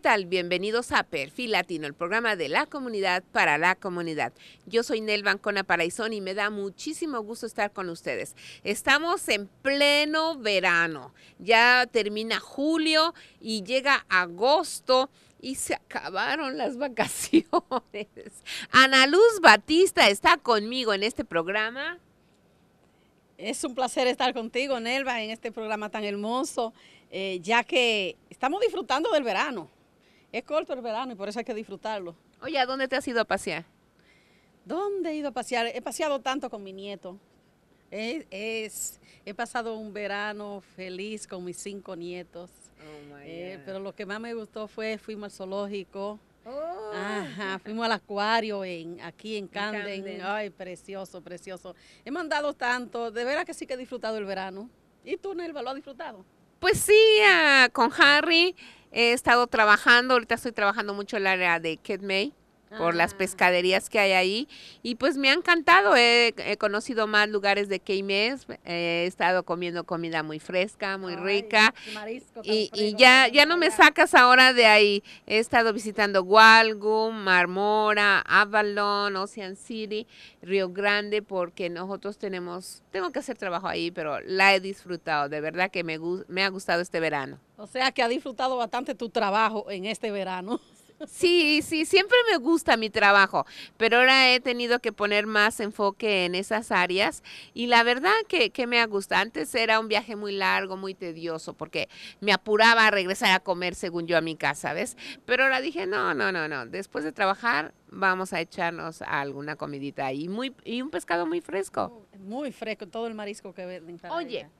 tal? Bienvenidos a Perfil Latino, el programa de la comunidad para la comunidad. Yo soy Nelva Ancona Paraizón y me da muchísimo gusto estar con ustedes. Estamos en pleno verano, ya termina julio y llega agosto y se acabaron las vacaciones. Ana Luz Batista está conmigo en este programa. Es un placer estar contigo, Nelva, en este programa tan hermoso, eh, ya que estamos disfrutando del verano. Es corto el verano y por eso hay que disfrutarlo. Oye, ¿a dónde te has ido a pasear? ¿Dónde he ido a pasear? He paseado tanto con mi nieto. Es, he pasado un verano feliz con mis cinco nietos. Oh, eh, pero lo que más me gustó fue, fuimos al zoológico. Oh, fuimos al acuario en, aquí en Camden. Ay, precioso, precioso. He mandado tanto, de veras que sí que he disfrutado el verano. ¿Y tú, Nelva, lo has disfrutado? Pues sí, ah, con Harry He estado trabajando, ahorita estoy trabajando mucho el área de May por las ah. pescaderías que hay ahí. Y pues me ha encantado, he, conocido más lugares de queimes. Eh, he estado comiendo comida muy fresca, muy rica. y, ya, ya no me sacas ahora de ahí. He estado visitando Walgum, Marmora, Avalon, Ocean City, Río Grande, porque nosotros tenemos, tengo que hacer trabajo ahí, pero la he disfrutado, de verdad que me, me ha gustado este verano. O sea que ha disfrutado bastante tu trabajo en este verano. Sí, sí, siempre me gusta mi trabajo, pero ahora he tenido que poner más enfoque en esas áreas y la verdad que, que me ha gustado. Antes era un viaje muy largo, muy tedioso, porque me apuraba a regresar a comer según yo a mi casa, ¿ves? Pero ahora dije, no, no, no, no, después de trabajar vamos a echarnos alguna comidita y, muy, y un pescado muy fresco. Oh, muy fresco, todo el marisco que venden. Oye,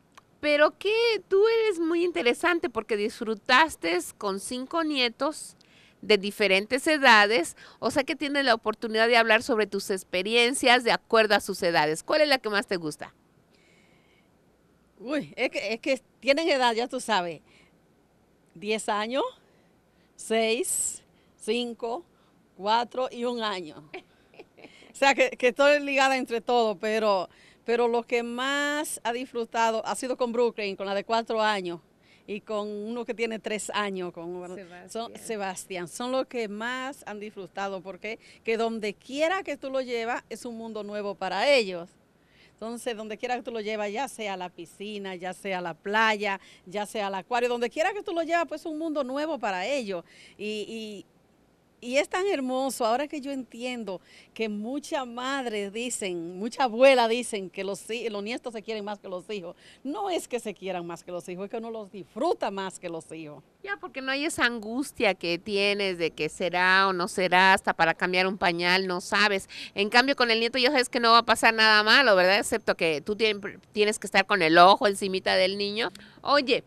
pero que tú eres muy interesante porque disfrutaste con cinco nietos de diferentes edades, o sea que tienes la oportunidad de hablar sobre tus experiencias de acuerdo a sus edades. ¿Cuál es la que más te gusta? Uy, es que, es que tienen edad, ya tú sabes. 10 años, 6, 5, 4 y un año. o sea que, que estoy ligada entre todo, pero, pero lo que más ha disfrutado ha sido con Brooklyn, con la de 4 años y con uno que tiene tres años, con Sebastián. Son, los que más han disfrutado porque que donde quiera que tú lo llevas es un mundo nuevo para ellos. Entonces, donde quiera que tú lo llevas, ya sea la piscina, ya sea la playa, ya sea el acuario, donde quiera que tú lo llevas, pues es un mundo nuevo para ellos. y y es tan hermoso, ahora que yo entiendo que muchas madres dicen, muchas abuelas dicen que los, nietos se quieren más que los hijos. No es que se quieran más que los hijos, es que uno los disfruta más que los hijos. Ya, porque no hay esa angustia que tienes de que será o no será, hasta para cambiar un pañal, no sabes. En cambio, con el nieto ya sabes que no va a pasar nada malo, ¿verdad? Excepto que tú tienes que estar con el ojo encimita del niño. Oye,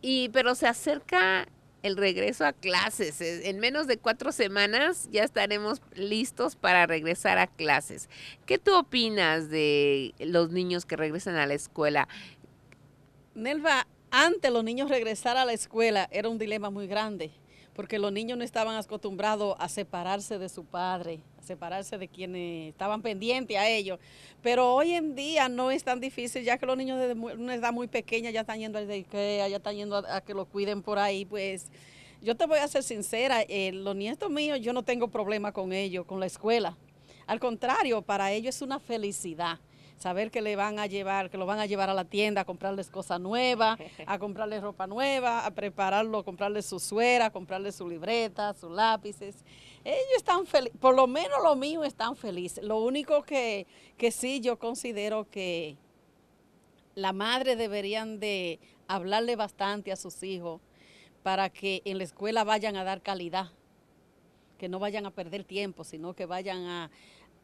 y pero se acerca el regreso a clases. Eh, en menos de cuatro semanas ya estaremos listos para regresar a clases. ¿Qué tú opinas de los niños que regresan a la escuela? Nelva, antes los niños regresar a la escuela era un dilema muy grande, porque los niños no estaban acostumbrados a separarse de su padre separarse de quienes estaban pendientes a ellos. Pero hoy en día no es tan difícil, ya que los niños de una edad muy pequeña ya están yendo al IKEA, ya están yendo a, que los cuiden por ahí, pues yo te voy a ser sincera, eh, los nietos míos yo no tengo problema con ellos, con la escuela. Al contrario, para ellos es una felicidad saber que le van a llevar, que lo van a llevar a la tienda a comprarles cosas nuevas, a comprarles ropa nueva, a prepararlo, a comprarles su suera, a comprarles su libreta, sus lápices ellos están felices, por lo menos lo mío están felices. Lo único que, sí yo considero que la madre deberían de hablarle bastante a sus hijos para que en la escuela vayan a dar calidad, que no vayan a perder tiempo, sino que vayan a,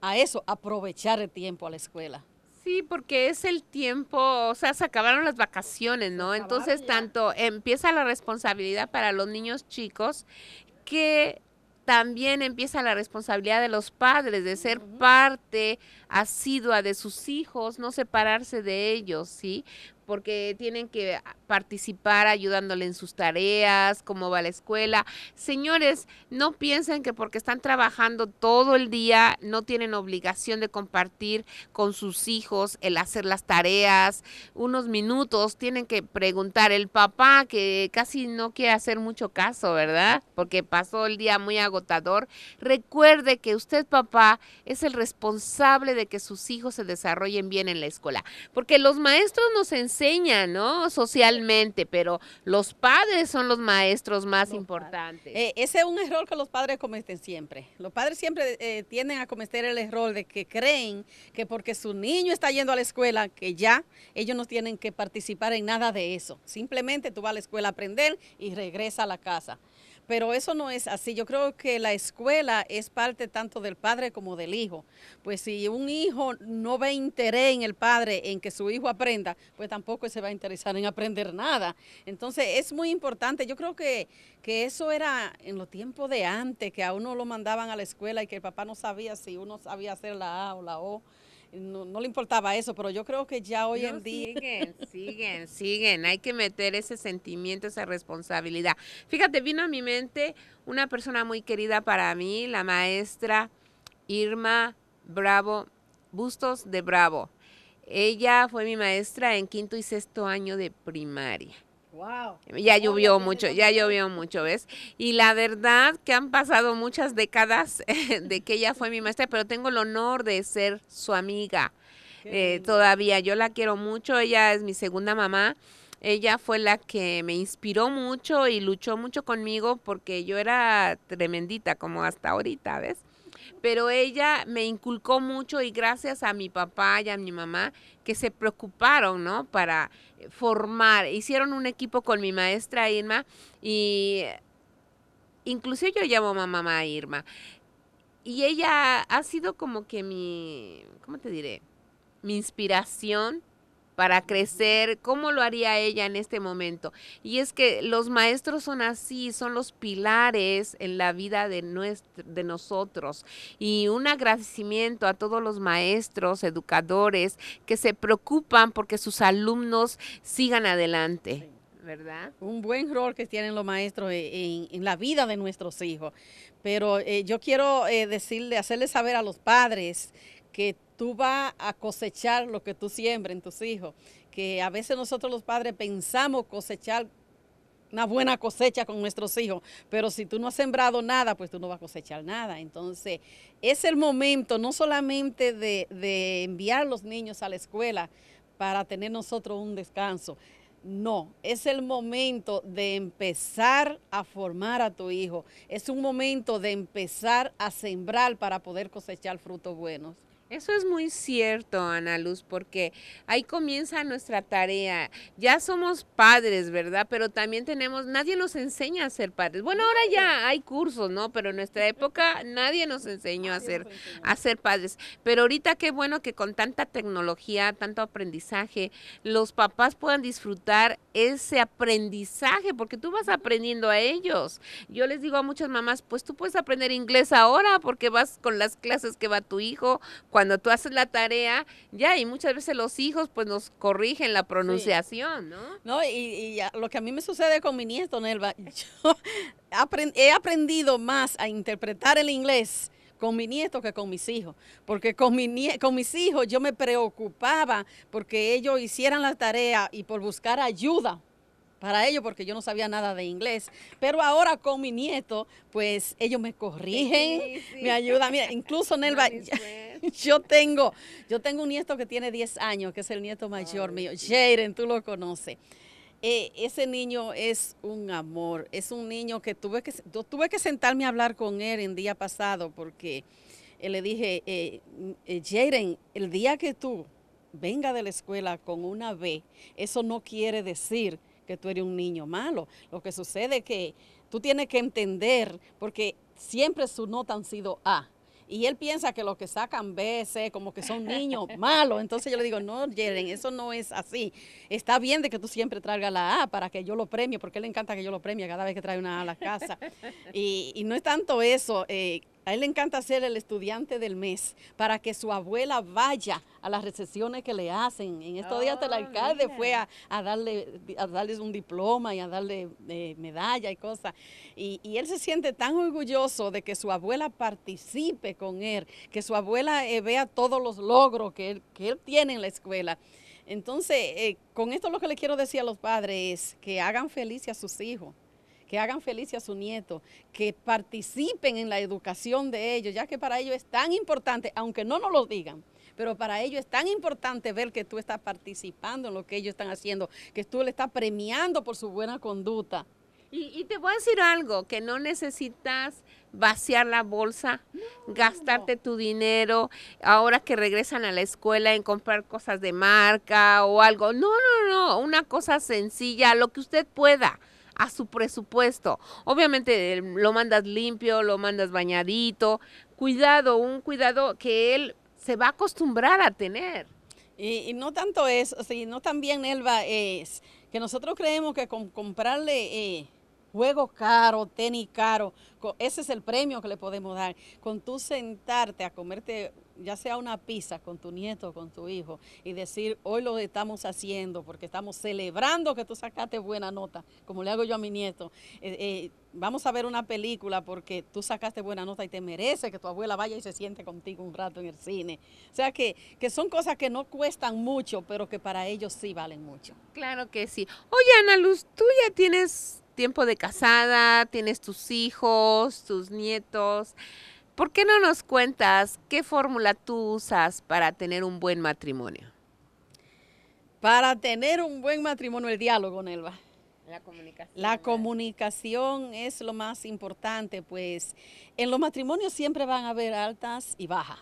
a eso, aprovechar el tiempo a la escuela. Sí, porque es el tiempo, o sea, se acabaron las vacaciones, ¿no? Entonces, tanto empieza la responsabilidad para los niños chicos que también empieza la responsabilidad de los padres de ser parte asidua de sus hijos, no separarse de ellos, ¿sí? porque tienen que participar ayudándole en sus tareas, cómo va la escuela. Señores, no piensen que porque están trabajando todo el día no tienen obligación de compartir con sus hijos el hacer las tareas, unos minutos, tienen que preguntar el papá que casi no quiere hacer mucho caso, ¿verdad? Porque pasó el día muy agotador. Recuerde que usted, papá, es el responsable de que sus hijos se desarrollen bien en la escuela, porque los maestros nos enseñan enseña, ¿no? Socialmente, pero los padres son los maestros más importantes. Eh, ese es un error que los padres cometen siempre. Los padres siempre eh, tienden a cometer el error de que creen que porque su niño está yendo a la escuela, que ya ellos no tienen que participar en nada de eso. Simplemente tú vas a la escuela a aprender y regresa a la casa pero eso no es así. Yo creo que la escuela es parte tanto del padre como del hijo. Pues si un hijo no ve interés en el padre en que su hijo aprenda, pues tampoco se va a interesar en aprender nada. Entonces es muy importante. Yo creo que, que eso era en los tiempos de antes, que a uno lo mandaban a la escuela y que el papá no sabía si uno sabía hacer la A o la O no, le importaba eso, pero yo creo que ya hoy en día... Siguen, siguen, siguen. Hay que meter ese sentimiento, esa responsabilidad. Fíjate, vino a mi mente una persona muy querida para mí, la maestra Irma Bravo, Bustos de Bravo. Ella fue mi maestra en quinto y sexto año de primaria. Wow. Ya llovió mucho, ya llovió mucho, ¿ves? Y la verdad que han pasado muchas décadas de que ella fue mi maestra, pero tengo el honor de ser su amiga eh, todavía. Yo la quiero mucho, ella es mi segunda mamá. Ella fue la que me inspiró mucho y luchó mucho conmigo porque yo era tremendita como hasta ahorita, ¿ves? pero ella me inculcó mucho y gracias a mi papá y a mi mamá que se preocuparon, Para eh, formar, hicieron un equipo con mi maestra Irma y eh, inclusive yo llamo a mamá Irma. Y ella ha sido como que mi, ¿cómo te diré? Mi inspiración para crecer, ¿cómo lo haría ella en este momento? Y es que los maestros son así, son los pilares en la vida de, de nosotros. Y un agradecimiento a todos los maestros, educadores, que se preocupan porque sus alumnos sigan adelante. ¿verdad? Un buen rol que tienen los maestros en, la vida de nuestros hijos. Pero eh, yo quiero eh, decirle, hacerle saber a los padres que tú vas a cosechar lo que tú siembres en tus hijos. Que a veces nosotros los padres pensamos cosechar una buena cosecha con nuestros hijos, pero si tú no has sembrado nada, pues tú no vas a cosechar nada. Entonces, es el momento no solamente de, de enviar los niños a la escuela para tener nosotros un descanso, no, es el momento de empezar a formar a tu hijo, es un momento de empezar a sembrar para poder cosechar frutos buenos. Eso es muy cierto, Ana Luz, porque ahí comienza nuestra tarea. Ya somos padres, ¿verdad? Pero también tenemos, nadie nos enseña a ser padres. Bueno, ahora ya hay cursos, ¿no? Pero en nuestra época nadie nos enseñó a ser, a ser padres. Pero ahorita qué bueno que con tanta tecnología, tanto aprendizaje, los papás puedan disfrutar ese aprendizaje, porque tú vas aprendiendo a ellos. Yo les digo a muchas mamás, pues tú puedes aprender inglés ahora porque vas con las clases que va tu hijo cuando tú haces la tarea, ya, y muchas veces los hijos pues nos corrigen la pronunciación, ¿no? No, y, lo que a mí me sucede con mi nieto, Nelva, yo he aprendido más a interpretar el inglés con mi nieto que con mis hijos, porque con, mis hijos yo me preocupaba porque ellos hicieran la tarea y por buscar ayuda para ellos porque yo no sabía nada de inglés, pero ahora con mi nieto, pues ellos me corrigen, me ayudan, mira, incluso Nelva... yo tengo, yo tengo un nieto que tiene 10 años, que es el nieto mayor mío. Jaden, tú lo conoces. Eh, ese niño es un amor, es un niño que tuve que, tuve que sentarme a hablar con él el día pasado porque eh, le dije, eh, eh el día que tú venga de la escuela con una B, eso no quiere decir que tú eres un niño malo. Lo que sucede es que tú tienes que entender, porque siempre su nota han sido A y él piensa que los que sacan C, como que son niños malos. Entonces yo le digo, no, Jeren, eso no es así. Está bien de que tú siempre traigas la A para que yo lo premie, porque él le encanta que yo lo premie cada vez que trae una A a la casa. Y, no es tanto eso. Eh, a él le encanta ser el estudiante del mes para que su abuela vaya a las recesiones que le hacen. En estos días el oh, alcalde fue a, darle, a darles un diploma y a darle eh, medalla y cosas. Y, él se siente tan orgulloso de que su abuela participe con él, que su abuela eh, vea todos los logros que él, tiene en la escuela. Entonces, eh, con esto lo que le quiero decir a los padres es que hagan felices a sus hijos que hagan feliz a su nieto, que participen en la educación de ellos, ya que para ellos es tan importante, aunque no nos lo digan, pero para ellos es tan importante ver que tú estás participando en lo que ellos están haciendo, que tú le estás premiando por su buena conducta. Y, te voy a decir algo, que no necesitas vaciar la bolsa, gastarte tu dinero, ahora que regresan a la escuela en comprar cosas de marca o algo. No, no, no, una cosa sencilla, lo que usted pueda a su presupuesto. Obviamente lo mandas limpio, lo mandas bañadito, cuidado, un cuidado que él se va a acostumbrar a tener. Y, no tanto es, sino también, Elba, es que nosotros creemos que con comprarle eh, juego caro, tenis caro. Ese es el premio que le podemos dar. Con tú sentarte a comerte ya sea una pizza con tu nieto, con tu hijo, y decir, hoy lo estamos haciendo porque estamos celebrando que tú sacaste buena nota, como le hago yo a mi nieto. Eh, eh, vamos a ver una película porque tú sacaste buena nota y te merece que tu abuela vaya y se siente contigo un rato en el cine. O sea que, que son cosas que no cuestan mucho, pero que para ellos sí valen mucho. Claro que sí. Oye, Ana Luz, tú ya tienes tiempo de casada, tienes tus hijos, tus nietos. ¿Por qué no nos cuentas qué fórmula tú usas para tener un buen matrimonio? Para tener un buen matrimonio, el diálogo, Nelva. La comunicación. La comunicación es lo más importante, pues en los matrimonios siempre van a haber altas y bajas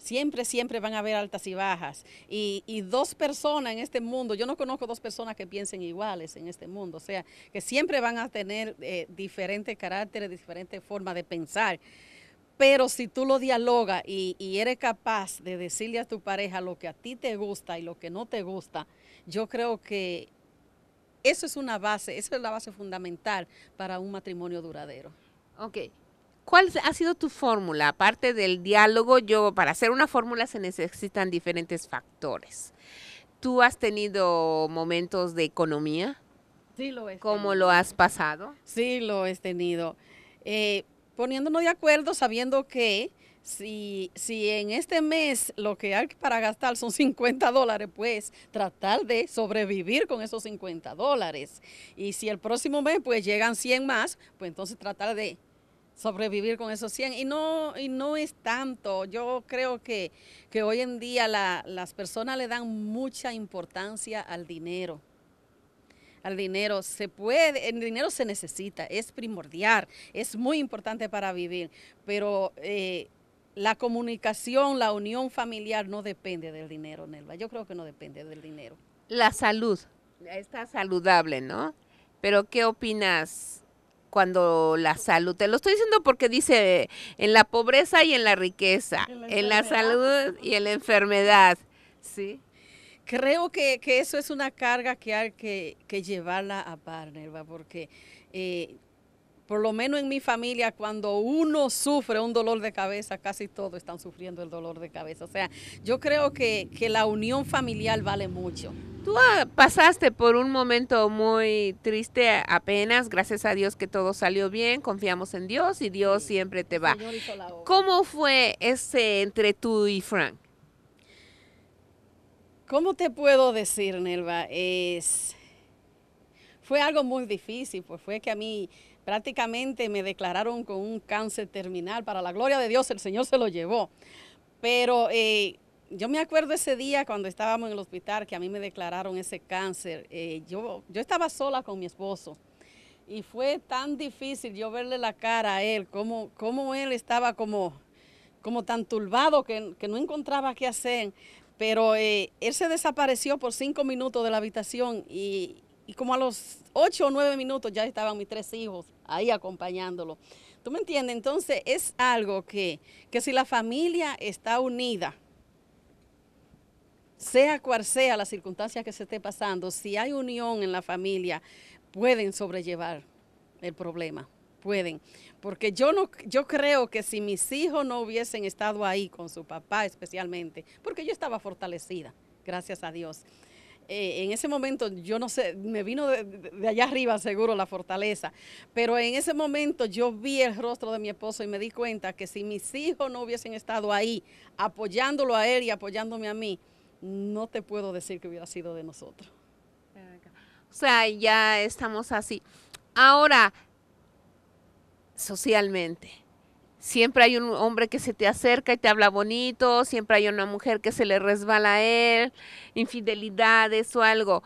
siempre, siempre van a haber altas y bajas. Y, dos personas en este mundo, yo no conozco dos personas que piensen iguales en este mundo, o sea, que siempre van a tener eh, diferentes caracteres, diferentes formas de pensar. Pero si tú lo dialogas y, eres capaz de decirle a tu pareja lo que a ti te gusta y lo que no te gusta, yo creo que eso es una base, eso es la base fundamental para un matrimonio duradero. Ok, ¿Cuál ha sido tu fórmula? Aparte del diálogo, yo, para hacer una fórmula se necesitan diferentes factores. ¿Tú has tenido momentos de economía? Sí, lo he tenido. ¿Cómo lo has pasado? Sí, lo he tenido. Eh, poniéndonos de acuerdo, sabiendo que si, si en este mes lo que hay para gastar son 50 dólares, pues tratar de sobrevivir con esos 50 dólares. Y si el próximo mes pues llegan 100 más, pues entonces tratar de sobrevivir con esos 100. Y no, y no es tanto. Yo creo que, que hoy en día las personas le dan mucha importancia al dinero. Al dinero se puede, el dinero se necesita, es primordial, es muy importante para vivir, pero eh, la comunicación, la unión familiar no depende del dinero, Nelva. Yo creo que no depende del dinero. La salud está saludable, ¿no? Pero ¿qué opinas cuando la salud, te lo estoy diciendo porque dice en la pobreza y en la riqueza, en la, salud y en la enfermedad, ¿sí? Creo que, que eso es una carga que hay que, llevarla a va porque eh, por lo menos en mi familia, cuando uno sufre un dolor de cabeza, casi todos están sufriendo el dolor de cabeza. O sea, yo creo que, la unión familiar vale mucho. Tú ah, pasaste por un momento muy triste apenas, gracias a Dios que todo salió bien, confiamos en Dios y Dios siempre te va. ¿Cómo fue ese entre tú y Frank? ¿Cómo te puedo decir, Nelva? Es, fue algo muy difícil, pues fue que a mí prácticamente me declararon con un cáncer terminal. Para la gloria de Dios, el Señor se lo llevó. Pero eh, yo me acuerdo ese día cuando estábamos en el hospital que a mí me declararon ese cáncer. Eh, yo, yo estaba sola con mi esposo y fue tan difícil yo verle la cara a él, como él estaba como, como tan turbado que, no encontraba qué hacer. Pero eh, él se desapareció por cinco minutos de la habitación y, y como a los ocho o nueve minutos ya estaban mis tres hijos ahí acompañándolo. ¿Tú me entiendes? Entonces es algo que, si la familia está unida, sea cual sea la circunstancia que se esté pasando, si hay unión en la familia, pueden sobrellevar el problema, pueden. Porque yo, no, yo creo que si mis hijos no hubiesen estado ahí con su papá especialmente, porque yo estaba fortalecida, gracias a Dios. Eh, en ese momento, yo no sé, me vino de, allá arriba seguro la fortaleza, pero en ese momento yo vi el rostro de mi esposo y me di cuenta que si mis hijos no hubiesen estado ahí apoyándolo a él y apoyándome a mí, no te puedo decir que hubiera sido de nosotros. O sea, ya estamos así. Ahora, socialmente, siempre hay un hombre que se te acerca y te habla bonito, siempre hay una mujer que se le resbala a él, infidelidades o algo.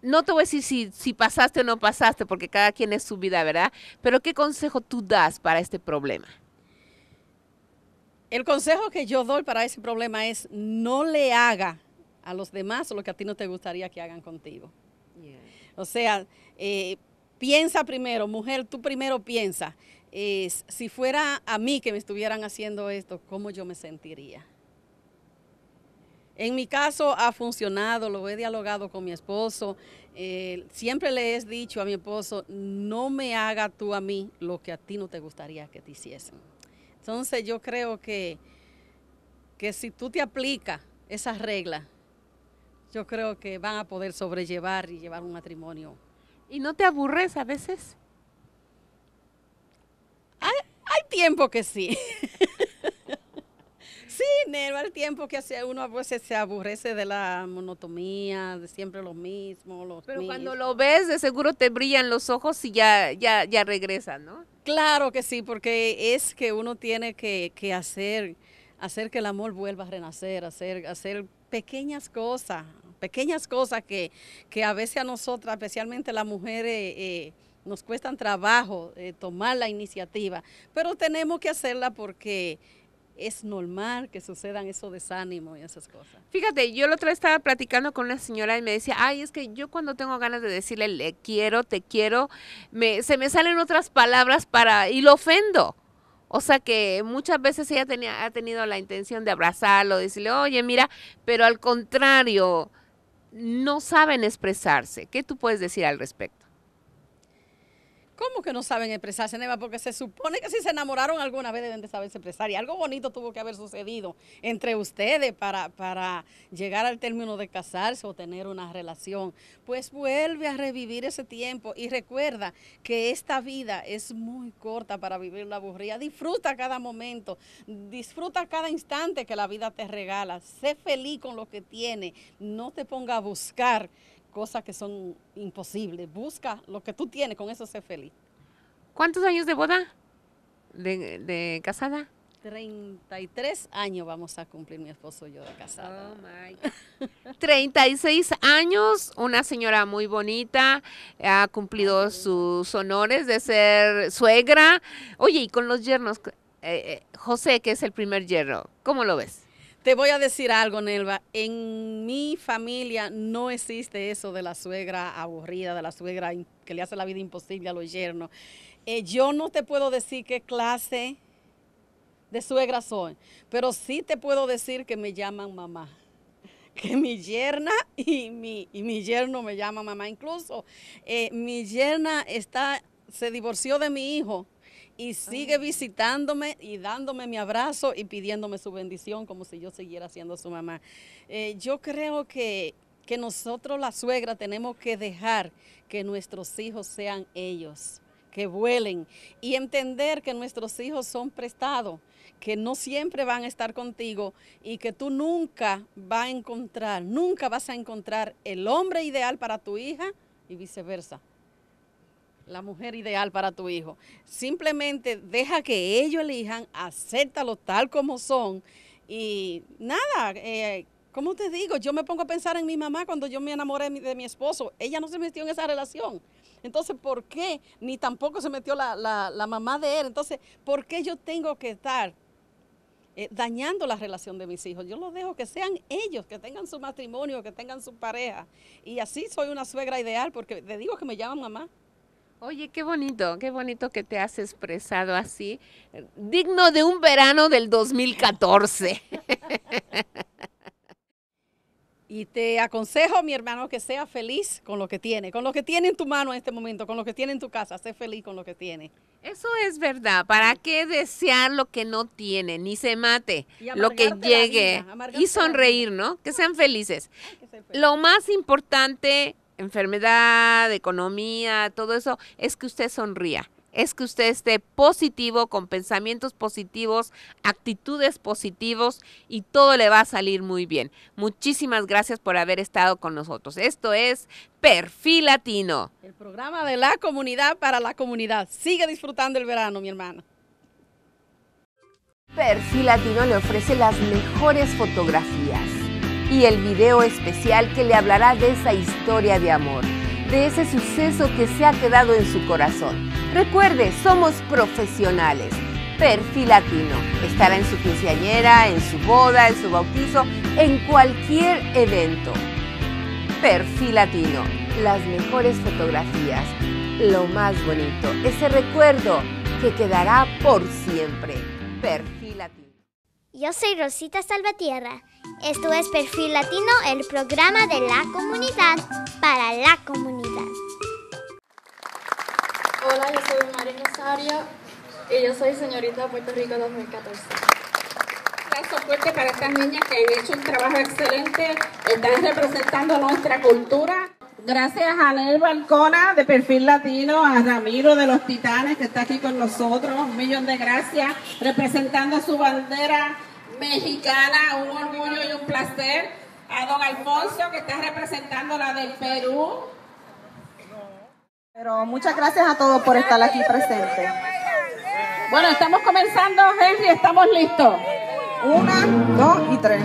No te voy a decir si, pasaste o no pasaste, porque cada quien es su vida, ¿verdad? Pero ¿qué consejo tú das para este problema? El consejo que yo doy para ese problema es no le haga a los demás lo que a ti no te gustaría que hagan contigo. O sea, eh, piensa primero, mujer, tú primero piensa si fuera a mí que me estuvieran haciendo esto, ¿cómo yo me sentiría? En mi caso ha funcionado, lo he dialogado con mi esposo. Eh, siempre le he dicho a mi esposo, no me haga tú a mí lo que a ti no te gustaría que te hiciesen. Entonces yo creo que, que si tú te aplicas esas reglas, yo creo que van a poder sobrellevar y llevar un matrimonio. ¿Y no te aburres a veces? tiempo que sí. sí, Nero, al tiempo que uno a veces se aburrece de la monotomía, de siempre lo mismo. Pero cuando lo ves, de seguro te brillan los ojos y ya, ya, ya regresan, ¿no? Claro que sí, porque es que uno tiene que, que hacer, hacer que el amor vuelva a renacer, hacer, hacer pequeñas cosas, pequeñas cosas que, que a veces a nosotras, especialmente las mujeres, eh, nos cuestan trabajo eh, tomar la iniciativa, pero tenemos que hacerla porque es normal que sucedan esos desánimos y esas cosas. Fíjate, yo la otra vez estaba platicando con una señora y me decía, ay, es que yo cuando tengo ganas de decirle le quiero, te quiero, se me salen otras palabras para, y lo ofendo. O sea que muchas veces ella tenía, ha tenido la intención de abrazarlo, decirle, oye, mira, pero al contrario, no saben expresarse. ¿Qué tú puedes decir al respecto? ¿Cómo que no saben expresarse, Neva? Porque se supone que si se enamoraron alguna vez deben de saberse expresar. Y algo bonito tuvo que haber sucedido entre ustedes para, llegar al término de casarse o tener una relación. Pues vuelve a revivir ese tiempo y recuerda que esta vida es muy corta para vivir la aburrida. Disfruta cada momento, disfruta cada instante que la vida te regala. Sé feliz con lo que tiene, no te ponga a buscar cosas que son imposibles. Busca lo que tú tienes, con eso sé feliz. ¿Cuántos años de boda? ¿De, casada? 33 años vamos a cumplir mi esposo y yo de casada. 36 años, una señora muy bonita, ha cumplido sus honores de ser suegra. Oye, y con los yernos, eh, eh José, que es el primer yerno, ¿cómo lo ves? Te voy a decir algo, Nelva. En mi familia no existe eso de la suegra aburrida, de la suegra que le hace la vida imposible a los yernos. Eh, yo no te puedo decir qué clase de suegra soy, pero sí te puedo decir que me llaman mamá que mi yerna y mi, yerno me llaman mamá. Incluso eh, mi yerna está, se divorció de mi hijo y sigue visitándome y dándome mi abrazo y pidiéndome su bendición como si yo siguiera siendo su mamá. Eh, yo creo que, que nosotros, la suegra, tenemos que dejar que nuestros hijos sean ellos que vuelen y entender que nuestros hijos son prestados, que no siempre van a estar contigo y que tú nunca vas a encontrar, nunca vas a encontrar el hombre ideal para tu hija y viceversa la mujer ideal para tu hijo. Simplemente deja que ellos elijan, aceptalo tal como son y nada, eh, ¿cómo te digo? Yo me pongo a pensar en mi mamá cuando yo me enamoré de mi, esposo. Ella no se metió en esa relación. Entonces, ¿por qué? Ni tampoco se metió la, mamá de él. Entonces, ¿por qué yo tengo que estar eh, dañando la relación de mis hijos? Yo lo dejo que sean ellos, que tengan su matrimonio, que tengan su pareja. Y así soy una suegra ideal porque te digo que me llaman mamá. Oye, qué bonito, qué bonito que te has expresado así, eh, digno de un verano del 2014. Y te aconsejo, mi hermano, que sea feliz con lo que tiene, con lo que tiene en tu mano en este momento, con lo que tiene en tu casa, sé feliz con lo que tiene. Eso es verdad, ¿para qué desear lo que no tiene, ni se mate, lo que llegue? y sonreír, ¿no? Que sean felices. Lo más importante enfermedad, economía, todo eso, es que usted sonría es que usted esté positivo, con pensamientos positivos, actitudes positivos y todo le va a salir muy bien. Muchísimas gracias por haber estado con nosotros. Esto es Perfil Latino. El programa de la comunidad para la comunidad. Sigue disfrutando el verano, mi hermano. Perfil Latino le ofrece las mejores fotografías y el video especial que le hablará de esa historia de amor, de ese suceso que se ha quedado en su corazón. Recuerde, somos profesionales. Perfil Latino estará en su quinceañera, en su boda, en su bautizo, en cualquier evento. Perfil Latino, las mejores fotografías, lo más bonito, ese recuerdo que quedará por siempre. Perfil Latino. Yo soy Rosita Salvatierra. Esto es Perfil Latino, el programa de la comunidad para la comunidad. Hola, yo soy María Rosario y yo soy señorita Puerto Rico 2014. Gracias fuerte para estas niñas que han hecho un trabajo excelente, están representando nuestra cultura. Gracias a Lel Balcona de Perfil Latino, a Ramiro de los Titanes que está aquí con nosotros, un millón de gracias, representando su bandera mexicana, un orgullo y un placer. A don Alfonso, que está representando la del Perú. Pero muchas gracias a todos por estar aquí presentes. Bueno, estamos comenzando, Henry, estamos listos. Una, dos y tres.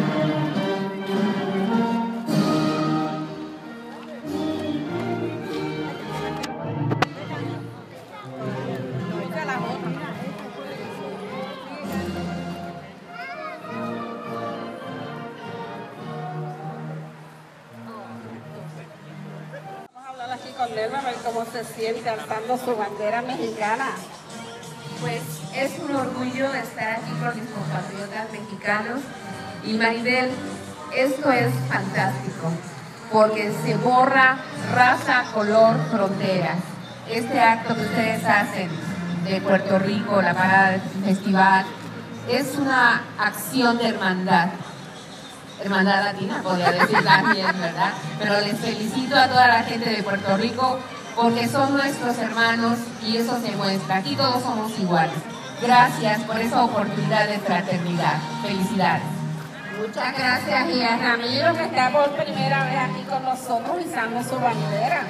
cómo se siente alzando su bandera mexicana. Pues es un orgullo estar aquí con mis compatriotas mexicanos. Y Maribel, esto es fantástico, porque se borra raza, color, frontera. Este acto que ustedes hacen de Puerto Rico, la parada del festival, es una acción de hermandad hermandad latina, podría decir también, ¿verdad? Pero les felicito a toda la gente de Puerto Rico porque son nuestros hermanos y eso se muestra. Aquí todos somos iguales. Gracias por esa oportunidad de fraternidad. Felicidades. Muchas gracias y Ramiro que está por primera vez aquí con nosotros usando su bandera.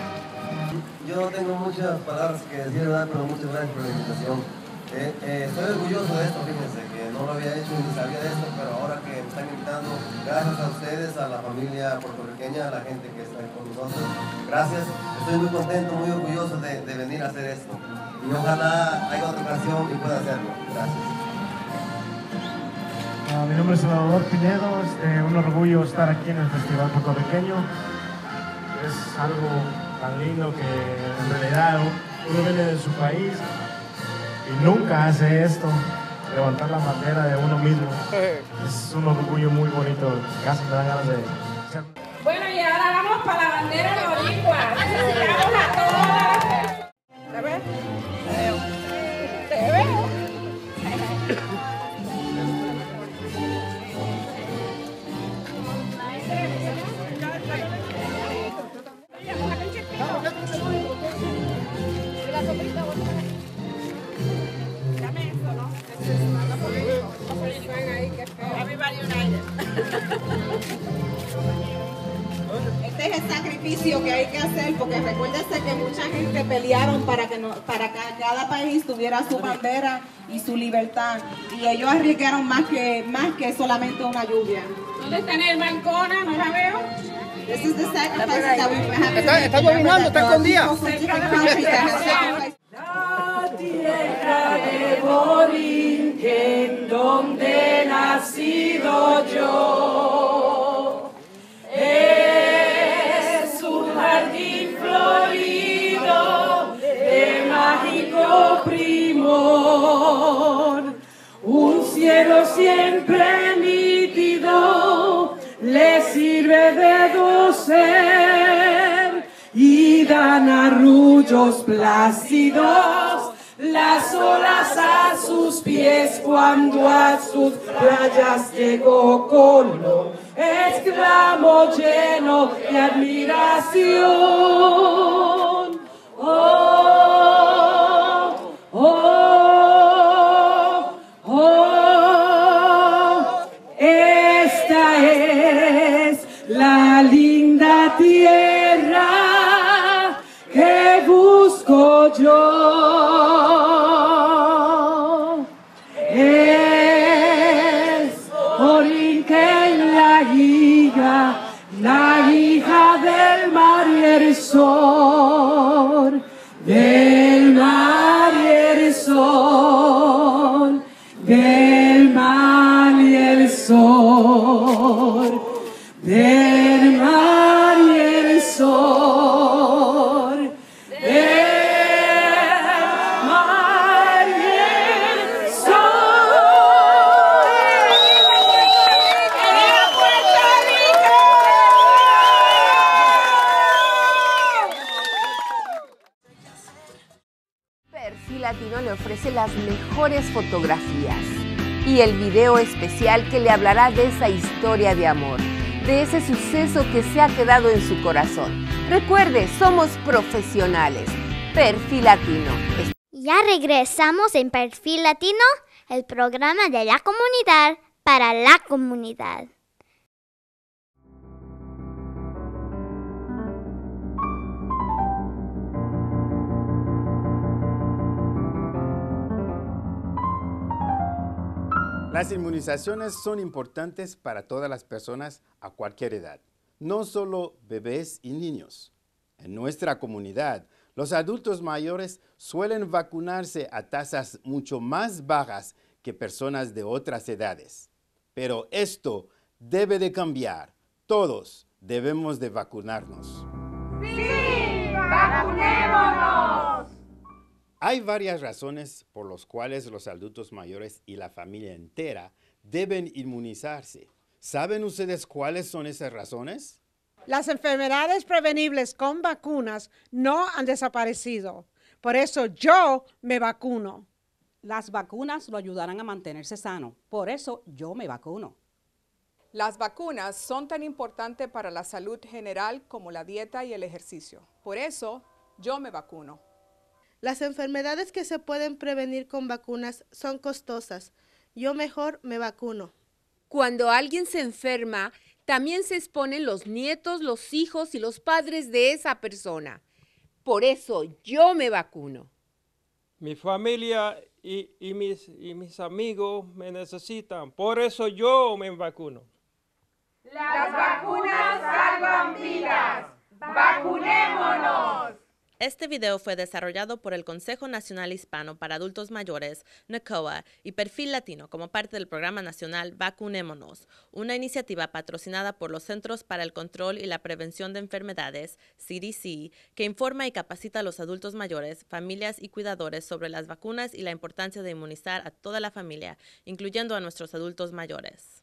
Yo no tengo muchas palabras que decir, ¿verdad? pero muchas gracias por la invitación. Eh, eh, estoy orgulloso de esto, fíjense, que no lo había hecho ni sabía de esto, pero ahora que están invitando. Gracias a ustedes, a la familia puertorriqueña, a la gente que está con nosotros. Gracias. Estoy muy contento, muy orgulloso de, venir a hacer esto. Y ojalá haya otra ocasión y pueda hacerlo. Gracias. Ah, mi nombre es Salvador Pinedo, es eh, un orgullo estar aquí en el Festival Puertorriqueño. Es algo tan lindo que en realidad uno viene de su país y nunca hace esto levantar la bandera de uno mismo. Es un orgullo muy bonito, casi me dan ganas de... Bueno, y ahora vamos para la bandera de boricua. gente pelearon para que, para cada país tuviera su bandera y su libertad. Y ellos arriesgaron más que, más que solamente una lluvia. ¿Dónde está en el balcón? ¿No la veo? This is the Está, está escondida. siempre nítido, le sirve de docer y dan arrullos plácidos las olas a sus pies cuando a sus playas llegó Colón. esclavo lleno de admiración. Oh, joy. fotografías y el video especial que le hablará de esa historia de amor, de ese suceso que se ha quedado en su corazón. Recuerde, somos profesionales. Perfil Latino. Ya regresamos en Perfil Latino, el programa de la comunidad para la comunidad. Las inmunizaciones son importantes para todas las personas a cualquier edad, no solo bebés y niños. En nuestra comunidad, los adultos mayores suelen vacunarse a tasas mucho más bajas que personas de otras edades. Pero esto debe de cambiar. Todos debemos de vacunarnos. ¡Sí! ¡Vacunémonos! Hay varias razones por las cuales los adultos mayores y la familia entera deben inmunizarse. ¿Saben ustedes cuáles son esas razones? Las enfermedades prevenibles con vacunas no han desaparecido. Por eso yo me vacuno. Las vacunas lo ayudarán a mantenerse sano. Por eso yo me vacuno. Las vacunas son tan importantes para la salud general como la dieta y el ejercicio. Por eso yo me vacuno. Las enfermedades que se pueden prevenir con vacunas son costosas. Yo mejor me vacuno. Cuando alguien se enferma, también se exponen los nietos, los hijos y los padres de esa persona. Por eso yo me vacuno. Mi familia y, mis, mis amigos me necesitan. Por eso yo me vacuno. Las vacunas salvan vidas. Vacunémonos. Este video fue desarrollado por el Consejo Nacional Hispano para Adultos Mayores, NACOA, y Perfil Latino como parte del programa nacional Vacunémonos, una iniciativa patrocinada por los Centros para el Control y la Prevención de Enfermedades, CDC, que informa y capacita a los adultos mayores, familias y cuidadores sobre las vacunas y la importancia de inmunizar a toda la familia, incluyendo a nuestros adultos mayores.